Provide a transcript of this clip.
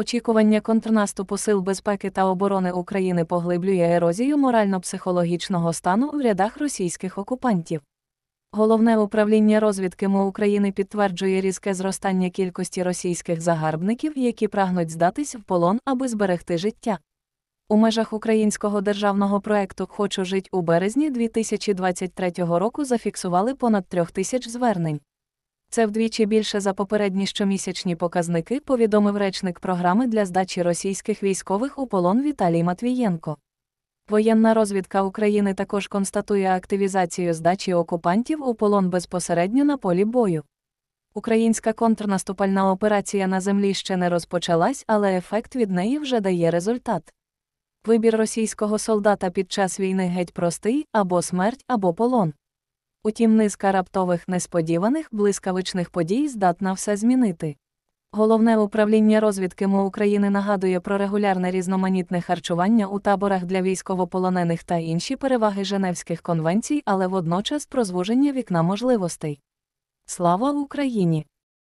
Очікування контрнаступу сил безпеки та оборони України поглиблює ерозію морально-психологічного стану в рядах російських окупантів. Головне управління розвідки МО України підтверджує різке зростання кількості російських загарбників, які прагнуть здатись в полон, аби зберегти життя. У межах українського державного проекту Хочу жить у березні 2023 року зафіксували понад трьох тисяч звернень. Це вдвічі більше за попередні щомісячні показники, повідомив речник програми для здачі російських військових у полон Віталій Матвієнко. Воєнна розвідка України також констатує активізацію здачі окупантів у полон безпосередньо на полі бою. Українська контрнаступальна операція на землі ще не розпочалась, але ефект від неї вже дає результат. Вибір російського солдата під час війни геть простий або смерть, або полон. Утім, низка раптових несподіваних блискавичних подій здатна все змінити. Головне управління розвідки МО України нагадує про регулярне різноманітне харчування у таборах для військовополонених та інші переваги Женевських конвенцій, але водночас про звуження вікна можливостей. Слава Україні!